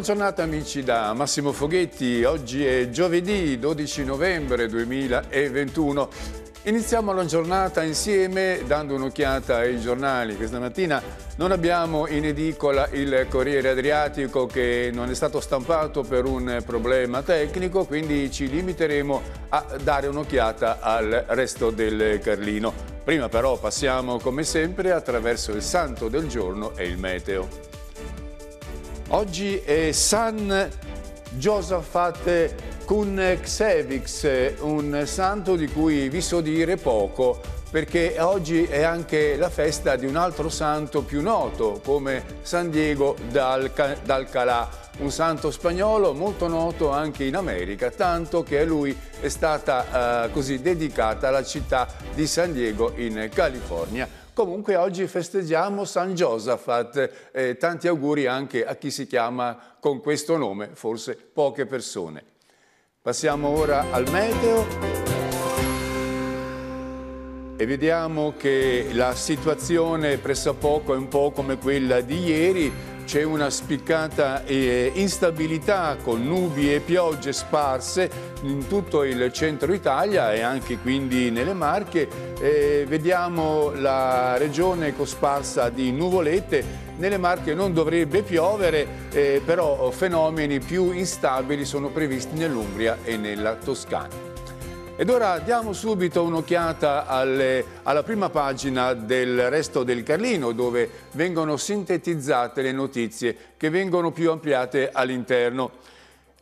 Buona giornata amici da Massimo Foghetti, oggi è giovedì 12 novembre 2021. Iniziamo la giornata insieme dando un'occhiata ai giornali. Questa mattina non abbiamo in edicola il Corriere Adriatico che non è stato stampato per un problema tecnico, quindi ci limiteremo a dare un'occhiata al resto del Carlino. Prima però passiamo come sempre attraverso il santo del giorno e il meteo. Oggi è San Kun Cunxevix, un santo di cui vi so dire poco, perché oggi è anche la festa di un altro santo più noto come San Diego d'Alcalà, un santo spagnolo molto noto anche in America, tanto che a lui è stata eh, così dedicata la città di San Diego in California. Comunque oggi festeggiamo San Josafat, eh, tanti auguri anche a chi si chiama con questo nome, forse poche persone. Passiamo ora al meteo e vediamo che la situazione pressappoco è un po' come quella di ieri, c'è una spiccata eh, instabilità con nubi e piogge sparse in tutto il centro Italia e anche quindi nelle Marche. Eh, vediamo la regione cosparsa di nuvolette nelle Marche non dovrebbe piovere, eh, però fenomeni più instabili sono previsti nell'Umbria e nella Toscana. Ed ora diamo subito un'occhiata alla prima pagina del resto del Carlino dove vengono sintetizzate le notizie che vengono più ampliate all'interno.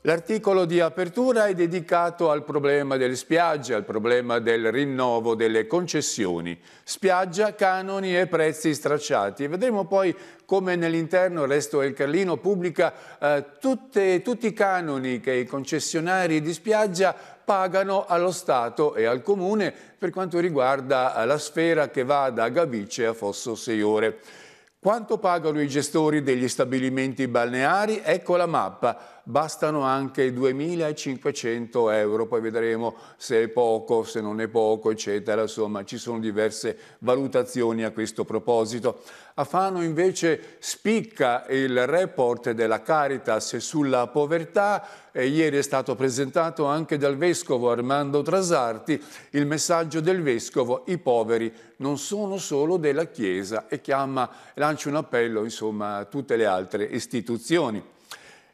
L'articolo di apertura è dedicato al problema delle spiagge, al problema del rinnovo delle concessioni. Spiaggia, canoni e prezzi stracciati. Vedremo poi come nell'interno il resto del Carlino pubblica eh, tutte, tutti i canoni che i concessionari di spiaggia pagano allo Stato e al Comune per quanto riguarda eh, la sfera che va da Gavice a Fosso Seiore. Quanto pagano i gestori degli stabilimenti balneari? Ecco la mappa, bastano anche 2.500 euro, poi vedremo se è poco, se non è poco, eccetera, insomma ci sono diverse valutazioni a questo proposito. A Fano invece spicca il report della Caritas sulla povertà e ieri è stato presentato anche dal Vescovo Armando Trasarti il messaggio del Vescovo i poveri non sono solo della Chiesa e chiama, lancia un appello insomma, a tutte le altre istituzioni.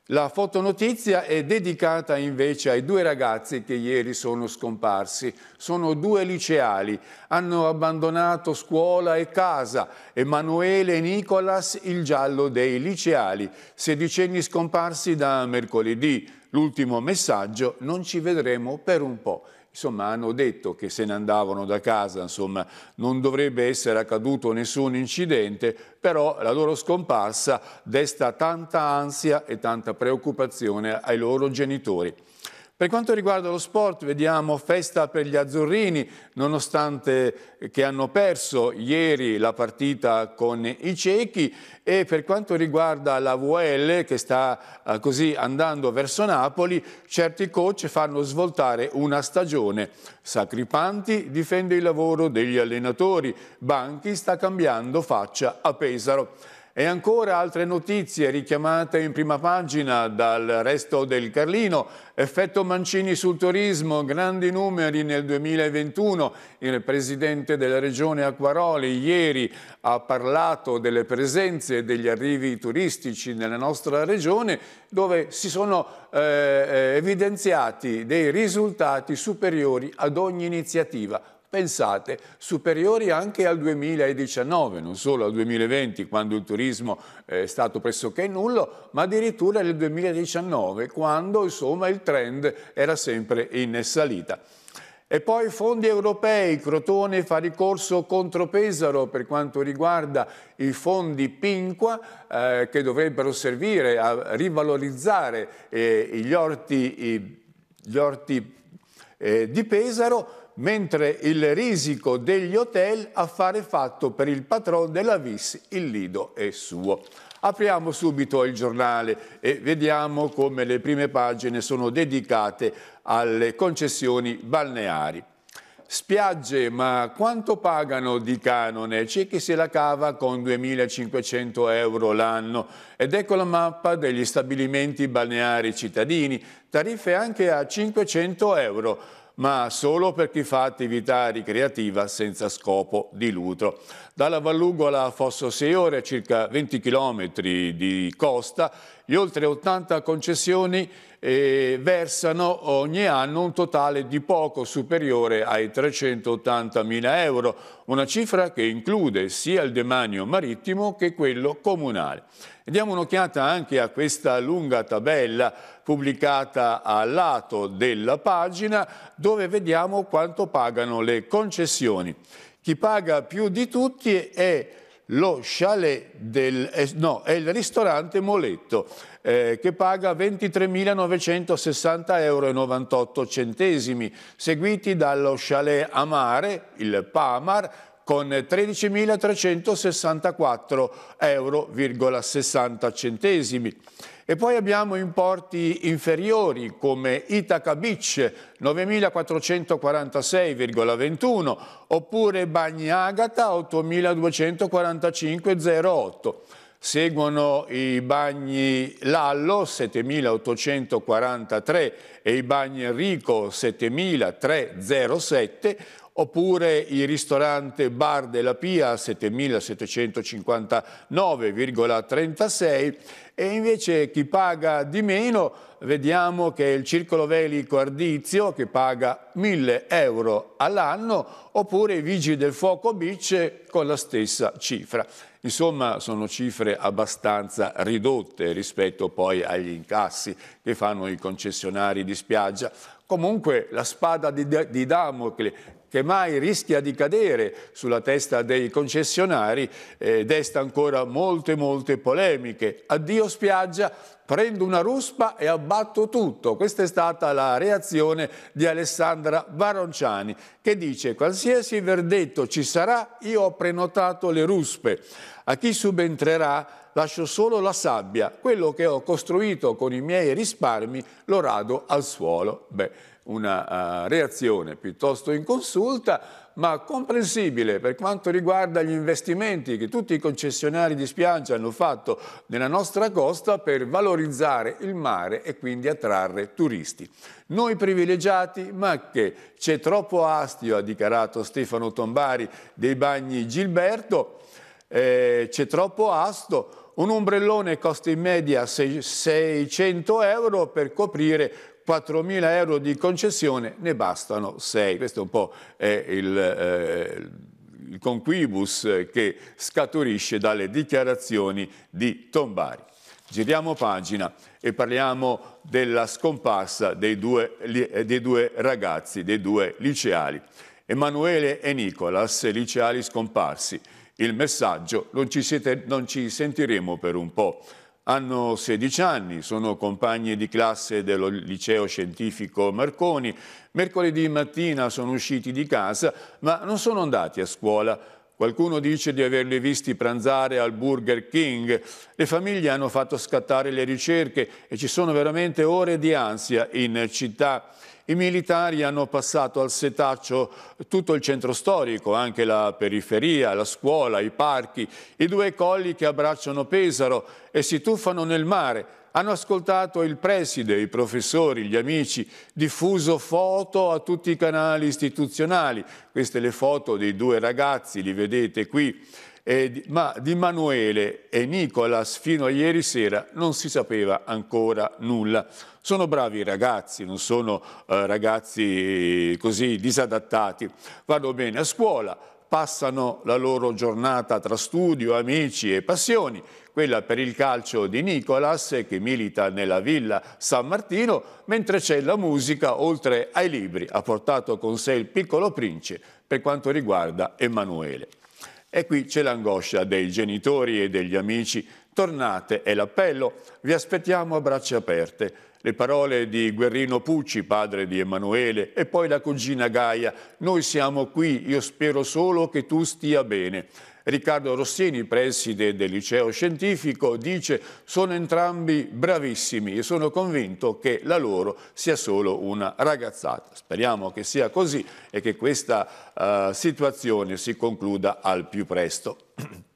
La fotonotizia è dedicata invece ai due ragazzi che ieri sono scomparsi. Sono due liceali, hanno abbandonato scuola e casa. Emanuele e Nicolas, il giallo dei liceali, sedicenni scomparsi da mercoledì. L'ultimo messaggio, non ci vedremo per un po' insomma, hanno detto che se ne andavano da casa, insomma, non dovrebbe essere accaduto nessun incidente, però la loro scomparsa desta tanta ansia e tanta preoccupazione ai loro genitori. Per quanto riguarda lo sport, vediamo festa per gli azzurrini, nonostante che hanno perso ieri la partita con i cechi e per quanto riguarda la VL che sta eh, così andando verso Napoli, certi coach fanno svoltare una stagione. Sacripanti difende il lavoro degli allenatori, Banchi sta cambiando faccia a Pesaro. E ancora altre notizie richiamate in prima pagina dal resto del Carlino. Effetto Mancini sul turismo, grandi numeri nel 2021. Il presidente della regione Acquaroli ieri ha parlato delle presenze e degli arrivi turistici nella nostra regione dove si sono eh, eh evidenziati dei risultati superiori ad ogni iniziativa pensate, superiori anche al 2019, non solo al 2020 quando il turismo eh, è stato pressoché nullo, ma addirittura nel 2019 quando insomma, il trend era sempre in salita. E poi fondi europei, Crotone fa ricorso contro Pesaro per quanto riguarda i fondi Pinqua eh, che dovrebbero servire a rivalorizzare eh, gli orti, gli orti eh, di Pesaro mentre il risico degli hotel affare fatto per il patron della Vis, il Lido è suo. Apriamo subito il giornale e vediamo come le prime pagine sono dedicate alle concessioni balneari. Spiagge, ma quanto pagano di canone? C'è chi se la cava con 2.500 euro l'anno. Ed ecco la mappa degli stabilimenti balneari cittadini, tariffe anche a 500 euro ma solo per chi fa attività ricreativa senza scopo di lucro. Dalla Vallugola Vallugo alla a circa 20 km di costa, gli oltre 80 concessioni eh, versano ogni anno un totale di poco superiore ai 380 mila euro, una cifra che include sia il demanio marittimo che quello comunale. E diamo un'occhiata anche a questa lunga tabella pubblicata a lato della pagina dove vediamo quanto pagano le concessioni. Chi paga più di tutti è lo chalet del, eh, no, è il ristorante Moletto eh, che paga 23.960,98 euro, centesimi seguiti dallo chalet Amare, il Pamar, con 13.364,60 euro. centesimi e poi abbiamo importi inferiori come Itaca Beach 9.446,21 oppure Bagni Agata 8.245,08. Seguono i bagni Lallo 7.843 e i bagni Enrico 7.307 oppure il ristorante Bar della Pia 7.759,36 e invece chi paga di meno vediamo che il Circolo Veli Ardizio che paga 1.000 euro all'anno oppure i Vigili del Fuoco Beach con la stessa cifra. Insomma sono cifre abbastanza ridotte rispetto poi agli incassi che fanno i concessionari di spiaggia. Comunque la spada di, di Damocle che mai rischia di cadere sulla testa dei concessionari, eh, desta ancora molte molte polemiche. Addio spiaggia, prendo una ruspa e abbatto tutto. Questa è stata la reazione di Alessandra Baronciani che dice qualsiasi verdetto ci sarà io ho prenotato le ruspe. A chi subentrerà lascio solo la sabbia, quello che ho costruito con i miei risparmi lo rado al suolo. Beh, una uh, reazione piuttosto inconsulta, ma comprensibile per quanto riguarda gli investimenti che tutti i concessionari di spiaggia hanno fatto nella nostra costa per valorizzare il mare e quindi attrarre turisti. Noi privilegiati, ma che c'è troppo astio, ha dichiarato Stefano Tombari dei bagni Gilberto, eh, c'è troppo astio. un ombrellone costa in media 600 euro per coprire 4.000 euro di concessione, ne bastano 6. Questo è un po' eh, il, eh, il conquibus che scaturisce dalle dichiarazioni di Tombari. Giriamo pagina e parliamo della scomparsa dei due, eh, dei due ragazzi, dei due liceali. Emanuele e Nicolas, liceali scomparsi. Il messaggio, non ci, siete, non ci sentiremo per un po'. Hanno 16 anni, sono compagni di classe dello liceo scientifico Marconi. Mercoledì mattina sono usciti di casa, ma non sono andati a scuola. Qualcuno dice di averli visti pranzare al Burger King. Le famiglie hanno fatto scattare le ricerche e ci sono veramente ore di ansia in città. I militari hanno passato al setaccio tutto il centro storico, anche la periferia, la scuola, i parchi, i due colli che abbracciano Pesaro e si tuffano nel mare hanno ascoltato il preside, i professori, gli amici, diffuso foto a tutti i canali istituzionali. Queste le foto dei due ragazzi, li vedete qui. Eh, ma di Manuele e Nicolas fino a ieri sera non si sapeva ancora nulla. Sono bravi ragazzi, non sono eh, ragazzi eh, così disadattati. Vanno bene a scuola, passano la loro giornata tra studio, amici e passioni. Quella per il calcio di Nicolas che milita nella Villa San Martino, mentre c'è la musica oltre ai libri. Ha portato con sé il piccolo prince per quanto riguarda Emanuele. E qui c'è l'angoscia dei genitori e degli amici. Tornate, è l'appello, vi aspettiamo a braccia aperte le parole di Guerrino Pucci, padre di Emanuele, e poi la cugina Gaia. Noi siamo qui, io spero solo che tu stia bene. Riccardo Rossini, preside del liceo scientifico, dice sono entrambi bravissimi e sono convinto che la loro sia solo una ragazzata. Speriamo che sia così e che questa uh, situazione si concluda al più presto.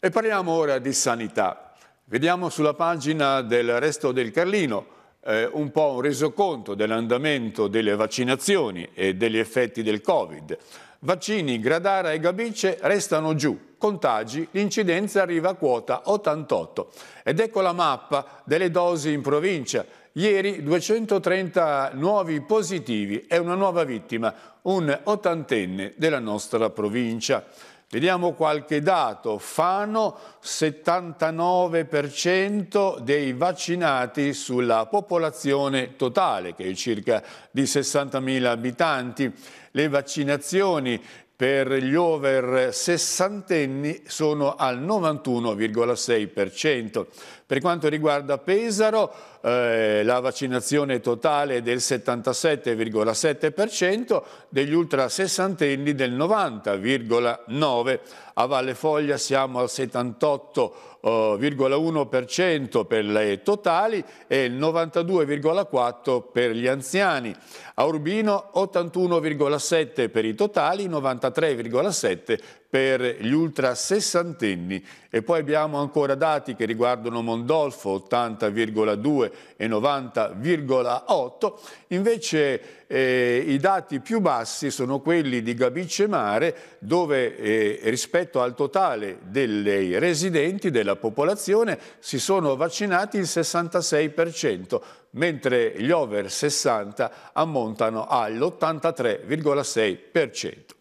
E parliamo ora di sanità. Vediamo sulla pagina del resto del Carlino eh, un po' un resoconto dell'andamento delle vaccinazioni e degli effetti del Covid. Vaccini, Gradara e Gabice restano giù, contagi, l'incidenza arriva a quota 88. Ed ecco la mappa delle dosi in provincia. Ieri 230 nuovi positivi e una nuova vittima, un ottantenne della nostra provincia. Vediamo qualche dato. Fano 79% dei vaccinati sulla popolazione totale, che è circa di 60.000 abitanti. Le vaccinazioni per gli over sessantenni sono al 91,6%. Per quanto riguarda Pesaro, eh, la vaccinazione totale è del 77,7%, degli ultra sessantenni del 90,9%. A Valle Foglia siamo al 78,1% eh, per le totali e il 92,4% per gli anziani. A Urbino 81,7% per i totali, 93,7% per gli ultra sessantenni e poi abbiamo ancora dati che riguardano Mondolfo 80,2 e 90,8 invece eh, i dati più bassi sono quelli di Gabicce Mare dove eh, rispetto al totale dei residenti della popolazione si sono vaccinati il 66% mentre gli over 60 ammontano all'83,6%.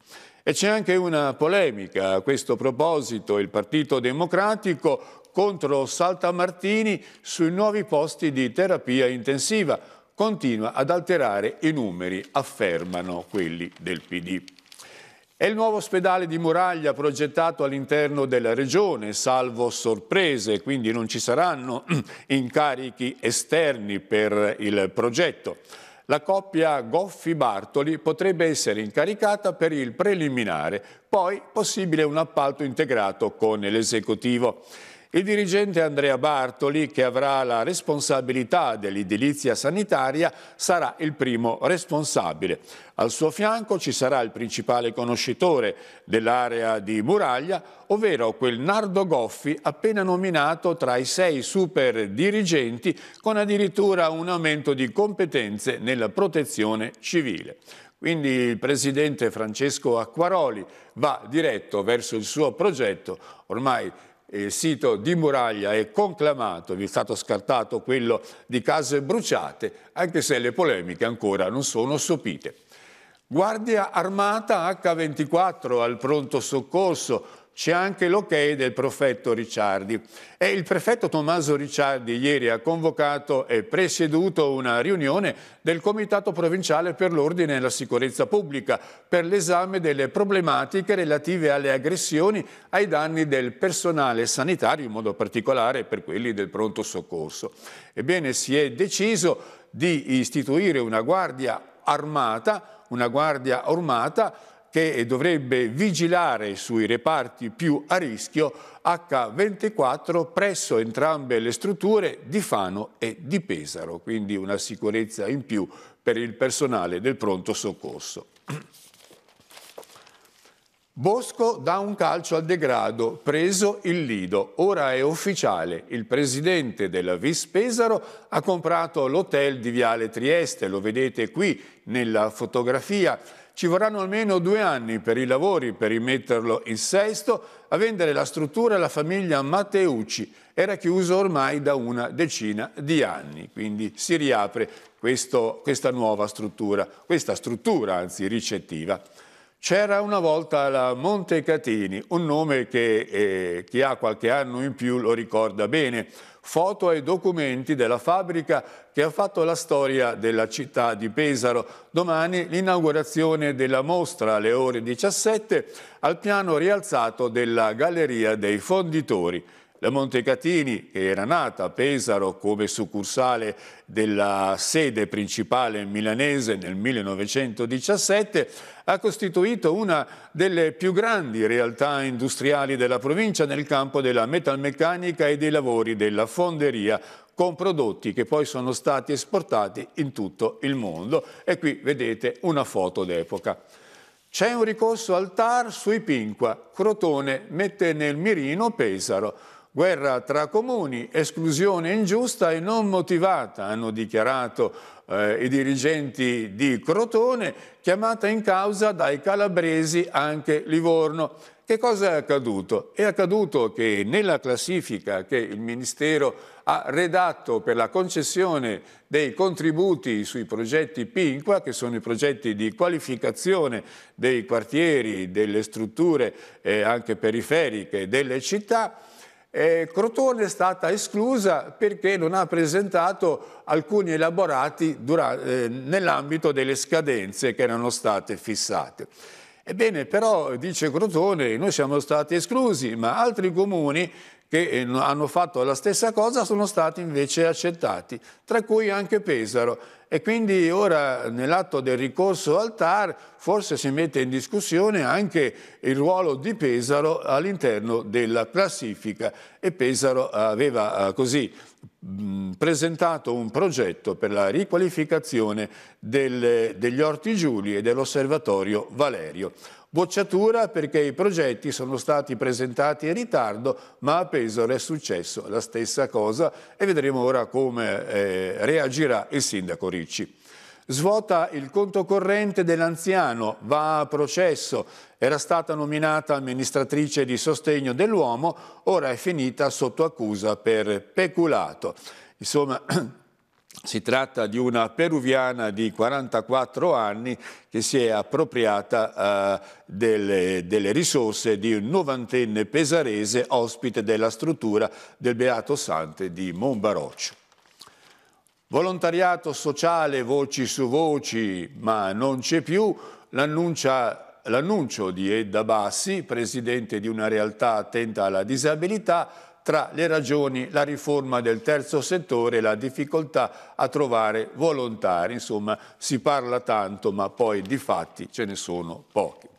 E c'è anche una polemica a questo proposito, il Partito Democratico contro Saltamartini sui nuovi posti di terapia intensiva. Continua ad alterare i numeri, affermano quelli del PD. È il nuovo ospedale di Muraglia progettato all'interno della regione, salvo sorprese, quindi non ci saranno incarichi esterni per il progetto. La coppia Goffi-Bartoli potrebbe essere incaricata per il preliminare, poi possibile un appalto integrato con l'esecutivo. Il dirigente Andrea Bartoli, che avrà la responsabilità dell'edilizia sanitaria, sarà il primo responsabile. Al suo fianco ci sarà il principale conoscitore dell'area di Muraglia, ovvero quel Nardo Goffi appena nominato tra i sei super dirigenti con addirittura un aumento di competenze nella protezione civile. Quindi il presidente Francesco Acquaroli va diretto verso il suo progetto ormai il sito di Muraglia è conclamato, vi è stato scartato quello di case bruciate, anche se le polemiche ancora non sono sopite. Guardia armata H24 al pronto soccorso, c'è anche l'ok del prefetto Ricciardi. E il prefetto Tommaso Ricciardi ieri ha convocato e presieduto una riunione del Comitato Provinciale per l'Ordine e la Sicurezza Pubblica per l'esame delle problematiche relative alle aggressioni ai danni del personale sanitario, in modo particolare per quelli del pronto soccorso. Ebbene, si è deciso di istituire una guardia armata, una guardia armata che dovrebbe vigilare sui reparti più a rischio H24 presso entrambe le strutture di Fano e di Pesaro, quindi una sicurezza in più per il personale del pronto soccorso. Bosco dà un calcio al degrado, preso il Lido. Ora è ufficiale, il presidente della Vis Pesaro ha comprato l'hotel di Viale Trieste, lo vedete qui nella fotografia, ci vorranno almeno due anni per i lavori per rimetterlo in sesto, a vendere la struttura alla famiglia Matteucci, era chiuso ormai da una decina di anni, quindi si riapre questo, questa nuova struttura, questa struttura anzi ricettiva. C'era una volta la Montecatini, un nome che eh, chi ha qualche anno in più lo ricorda bene. Foto e documenti della fabbrica che ha fatto la storia della città di Pesaro. Domani l'inaugurazione della mostra alle ore 17 al piano rialzato della Galleria dei Fonditori. La Montecatini, che era nata a Pesaro come succursale della sede principale milanese nel 1917, ha costituito una delle più grandi realtà industriali della provincia nel campo della metalmeccanica e dei lavori della fonderia, con prodotti che poi sono stati esportati in tutto il mondo. E qui vedete una foto d'epoca. C'è un ricorso al TAR sui Pinqua, Crotone mette nel mirino Pesaro guerra tra comuni, esclusione ingiusta e non motivata, hanno dichiarato eh, i dirigenti di Crotone, chiamata in causa dai calabresi anche Livorno. Che cosa è accaduto? È accaduto che nella classifica che il Ministero ha redatto per la concessione dei contributi sui progetti PINQUA, che sono i progetti di qualificazione dei quartieri, delle strutture eh, anche periferiche delle città, eh, Crotone è stata esclusa perché non ha presentato alcuni elaborati eh, nell'ambito delle scadenze che erano state fissate. Ebbene, però, dice Crotone, noi siamo stati esclusi, ma altri comuni che eh, hanno fatto la stessa cosa sono stati invece accettati, tra cui anche Pesaro. E quindi ora nell'atto del ricorso al TAR forse si mette in discussione anche il ruolo di Pesaro all'interno della classifica e Pesaro aveva eh, così presentato un progetto per la riqualificazione del, degli Orti Giuli e dell'Osservatorio Valerio. Bocciatura perché i progetti sono stati presentati in ritardo, ma a Pesaro è successo la stessa cosa e vedremo ora come eh, reagirà il sindaco Ricci. Svuota il conto corrente dell'anziano, va a processo, era stata nominata amministratrice di sostegno dell'uomo, ora è finita sotto accusa per peculato. Insomma, Si tratta di una peruviana di 44 anni che si è appropriata eh, delle, delle, risorse di un novantenne pesarese ospite della struttura del Beato Sante di Monbaroccio. Volontariato sociale, voci su voci, ma non c'è più, l'annuncio di Edda Bassi, presidente di una realtà attenta alla disabilità, tra le ragioni la riforma del terzo settore e la difficoltà a trovare volontari. Insomma, si parla tanto, ma poi di fatti ce ne sono pochi.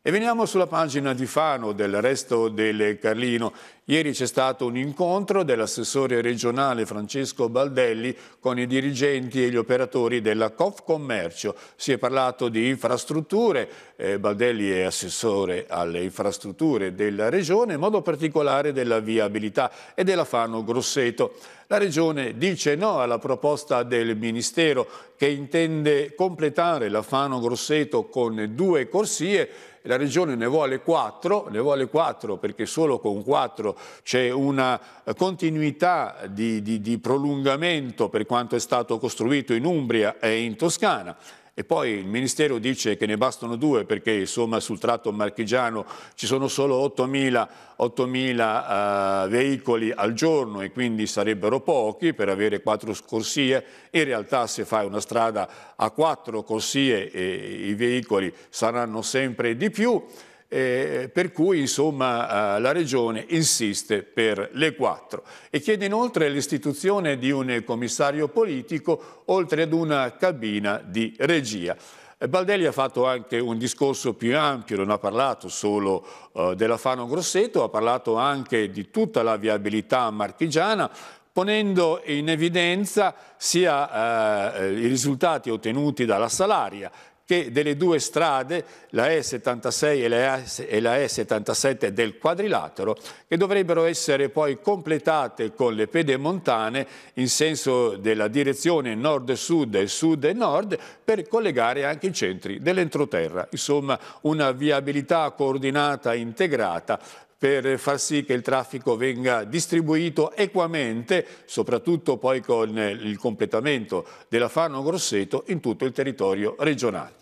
E veniamo sulla pagina di Fano del resto del Carlino. Ieri c'è stato un incontro dell'assessore regionale Francesco Baldelli con i dirigenti e gli operatori della COF Commercio. Si è parlato di infrastrutture, eh, Baldelli è assessore alle infrastrutture della regione, in modo particolare della viabilità e della Fano Grosseto. La regione dice no alla proposta del Ministero che intende completare la Fano Grosseto con due corsie la Regione ne vuole quattro, ne vuole 4 perché solo con quattro c'è una eh, continuità di, di, di prolungamento per quanto è stato costruito in Umbria e in Toscana. E poi il Ministero dice che ne bastano due perché insomma, sul tratto marchigiano ci sono solo 8.000 uh, eh, veicoli al giorno e quindi sarebbero pochi per avere quattro corsie. In realtà se fai una strada a quattro corsie eh, i veicoli saranno sempre di più. Eh, per cui insomma, eh, la Regione insiste per le quattro e chiede inoltre l'istituzione di un commissario politico oltre ad una cabina di regia. Eh, Baldelli ha fatto anche un discorso più ampio, non ha parlato solo eh, della Fano Grosseto, ha parlato anche di tutta la viabilità marchigiana, ponendo in evidenza sia eh, eh i risultati ottenuti dalla Salaria, che delle due strade, la E76 e la, e 77 del quadrilatero, che dovrebbero essere poi completate con le pedemontane in senso della direzione nord-sud e sud-nord per collegare anche i centri dell'entroterra. Insomma, una viabilità coordinata e integrata per far sì che il traffico venga distribuito equamente, soprattutto poi con il completamento della Fano Grosseto in tutto il territorio regionale.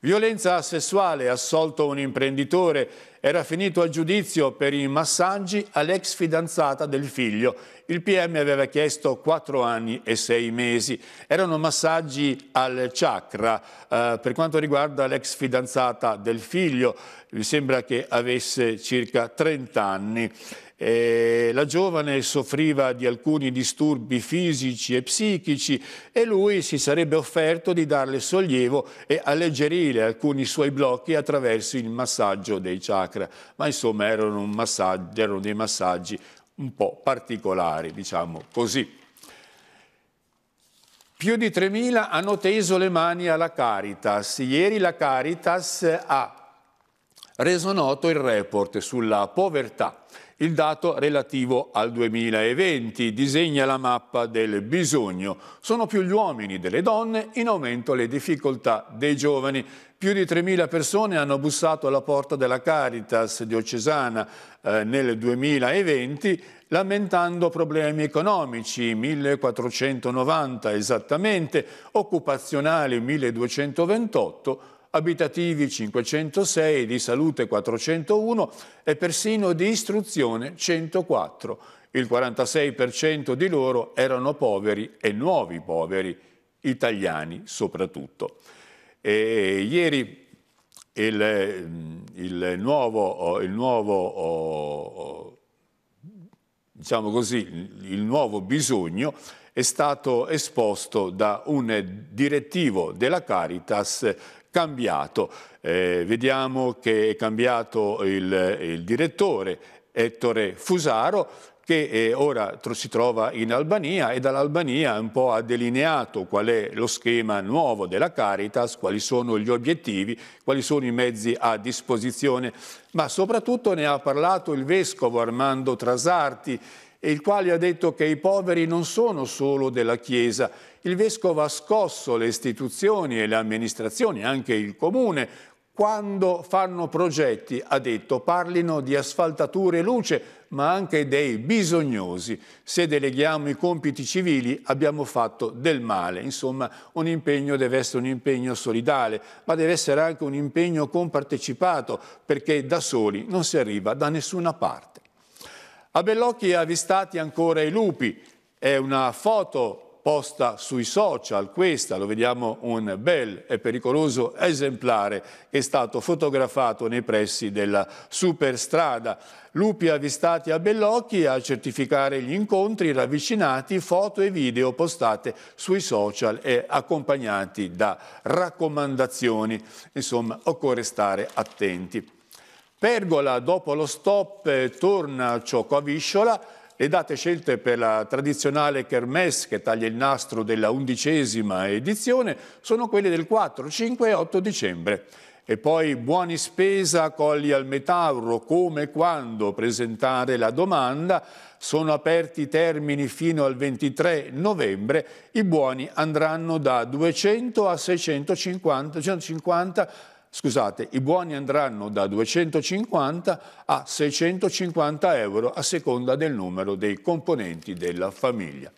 Violenza sessuale, assolto un imprenditore era finito a giudizio per i massaggi all'ex fidanzata del figlio. Il PM aveva chiesto 4 anni e 6 mesi. Erano massaggi al chakra. Eh, per quanto riguarda l'ex fidanzata del figlio, mi sembra che avesse circa 30 anni. Eh, la giovane soffriva di alcuni disturbi fisici e psichici e lui si sarebbe offerto di darle sollievo e alleggerire alcuni suoi blocchi attraverso il massaggio dei chakra. Ma insomma erano, massaggio, erano dei massaggi un po' particolari, diciamo così. Più di 3.000 hanno teso le mani alla Caritas. Ieri la Caritas ha reso noto il report sulla povertà il dato relativo al 2020 disegna la mappa del bisogno. Sono più gli uomini delle donne, in aumento le difficoltà dei giovani. Più di 3.000 persone hanno bussato alla porta della Caritas diocesana eh, nel 2020 lamentando problemi economici, 1.490 esattamente, occupazionali 1.228, abitativi 506, di salute 401 e persino di istruzione 104. Il 46% di loro erano poveri e nuovi poveri, italiani soprattutto. E ieri il, mm, il, nuovo, il, nuovo, diciamo così, il nuovo bisogno è stato esposto da un direttivo della Caritas cambiato. Eh, vediamo che è cambiato il, il direttore Ettore Fusaro che eh, ora si trova in Albania e dall'Albania un po' ha delineato qual è lo schema nuovo della Caritas, quali sono gli obiettivi, quali sono i mezzi a disposizione, ma soprattutto ne ha parlato il vescovo Armando Trasarti e il quale ha detto che i poveri non sono solo della Chiesa. Il Vescovo ha scosso le istituzioni e le amministrazioni, anche il Comune, quando fanno progetti, ha detto, parlino di asfaltature e luce, ma anche dei bisognosi. Se deleghiamo i compiti civili abbiamo fatto del male. Insomma, un impegno deve essere un impegno solidale, ma deve essere anche un impegno compartecipato, perché da soli non si arriva da nessuna parte. A Bellocchi avvistati ancora i lupi, è una foto posta sui social, questa, lo vediamo, un bel e pericoloso esemplare che è stato fotografato nei pressi della superstrada. Lupi avvistati a Bellocchi a certificare gli incontri ravvicinati, foto e video postate sui social e accompagnati da raccomandazioni. Insomma, occorre stare attenti. Pergola dopo lo stop eh, torna a Ciocco a Visciola, le date scelte per la tradizionale Kermesse che taglia il nastro della undicesima edizione sono quelle del 4, 5 e 8 dicembre. E poi buoni spesa, colli al metauro, come e quando presentare la domanda. Sono aperti i termini fino al 23 novembre. I buoni andranno da 200 a 650 150 scusate, i buoni andranno da 250 a 650 euro a seconda del numero dei componenti della famiglia.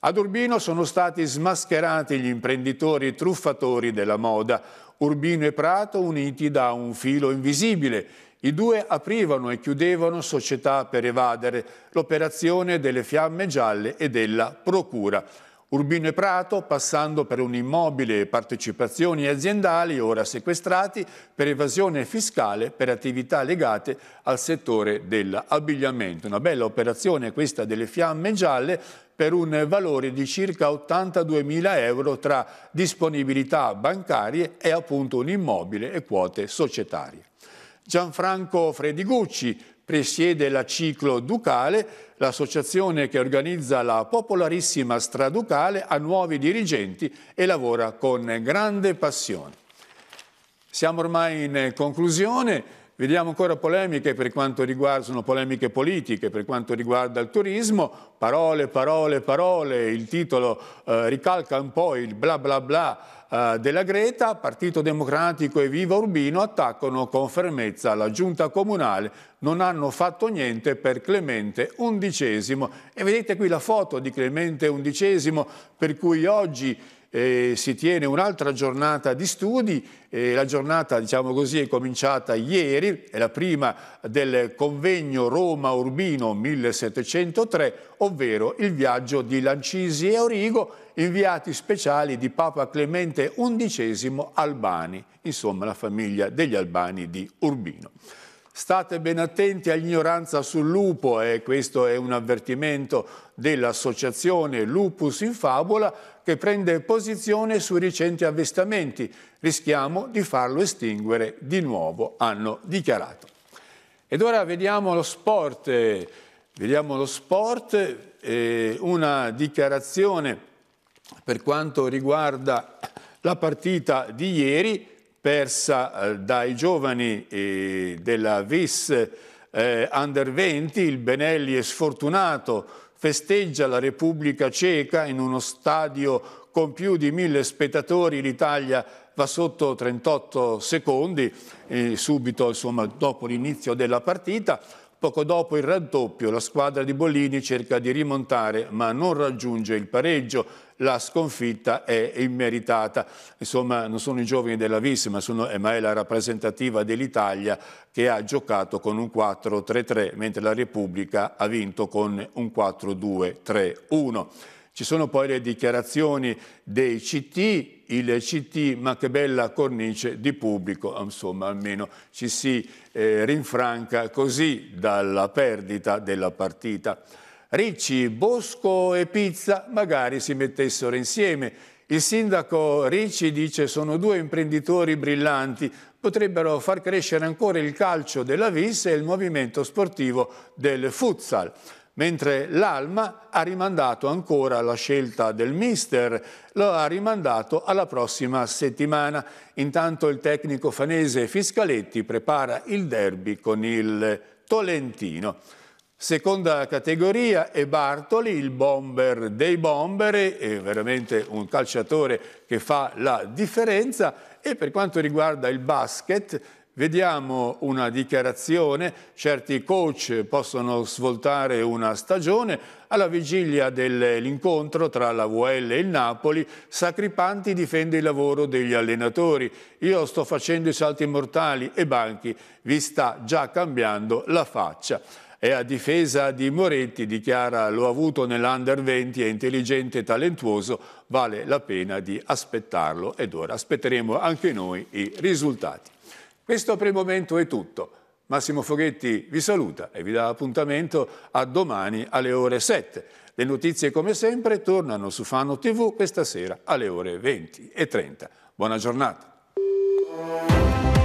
Ad Urbino sono stati smascherati gli imprenditori truffatori della moda, Urbino e Prato uniti da un filo invisibile. I due aprivano e chiudevano società per evadere l'operazione delle fiamme gialle e della procura. Urbino e Prato, passando per un immobile e partecipazioni aziendali ora sequestrati per evasione fiscale per attività legate al settore dell'abbigliamento. Una bella operazione questa delle fiamme gialle per un valore di circa 82 mila euro tra disponibilità bancarie e appunto un immobile e quote societarie. Gianfranco Fredigucci, presiede la ciclo ducale, l'associazione che organizza la popolarissima straducale ha nuovi dirigenti e lavora con grande passione. Siamo ormai in conclusione. Vediamo ancora polemiche per quanto riguarda, sono polemiche politiche per quanto riguarda il turismo, parole, parole, parole, il titolo eh, ricalca un po' il bla bla bla eh, della Greta, Partito Democratico e Viva Urbino attaccano con fermezza la giunta comunale, non hanno fatto niente per Clemente XI. E vedete qui la foto di Clemente XI per cui oggi eh, si tiene un'altra giornata di studi, eh, la giornata diciamo così, è cominciata ieri, è la prima del convegno Roma Urbino 1703, ovvero il viaggio di Lancisi e Origo, inviati speciali di Papa Clemente XI Albani, insomma la famiglia degli Albani di Urbino. State ben attenti all'ignoranza sul lupo e eh, questo è un avvertimento dell'associazione Lupus in Fabula che prende posizione sui recenti avvestamenti. Rischiamo di farlo estinguere di nuovo, hanno dichiarato. Ed ora vediamo lo sport, eh, vediamo lo sport eh, una dichiarazione per quanto riguarda la partita di ieri persa eh, dai giovani eh, della Vis eh, Under 20, il Benelli è sfortunato, festeggia la Repubblica Ceca in uno stadio con più di mille spettatori, l'Italia va sotto 38 secondi, subito insomma, dopo l'inizio della partita, Poco dopo il raddoppio la squadra di Bollini cerca di rimontare ma non raggiunge il pareggio la sconfitta è immeritata. Insomma, non sono i giovani della Vis, ma, sono, eh, ma è la rappresentativa dell'Italia che ha giocato con un 4-3-3, mentre la Repubblica ha vinto con un 4-2-3-1. Ci sono poi le dichiarazioni dei CT, il CT, ma che bella cornice di pubblico, insomma almeno ci si eh, rinfranca così dalla perdita della partita. Ricci, Bosco e Pizza magari si mettessero insieme. Il sindaco Ricci dice sono due imprenditori brillanti, potrebbero far crescere ancora il calcio della Vis e il movimento sportivo del futsal mentre l'Alma ha rimandato ancora la scelta del mister, lo ha rimandato alla prossima settimana. Intanto il tecnico fanese Fiscaletti prepara il derby con il Tolentino. Seconda categoria è Bartoli, il bomber dei bomber, è veramente un calciatore che fa la differenza e per quanto riguarda il basket Vediamo una dichiarazione, certi coach possono svoltare una stagione, alla vigilia dell'incontro tra la VL e il Napoli, Sacripanti difende il lavoro degli allenatori, io sto facendo i salti mortali e Banchi vi sta già cambiando la faccia e a difesa di Moretti dichiara l'ho avuto nell'Under 20, è intelligente e talentuoso, vale la pena di aspettarlo ed ora aspetteremo anche noi i risultati. Questo per il momento è tutto. Massimo Foghetti vi saluta e vi dà appuntamento a domani alle ore 7. Le notizie come sempre tornano su Fano TV questa sera alle ore 20 e 30. Buona giornata.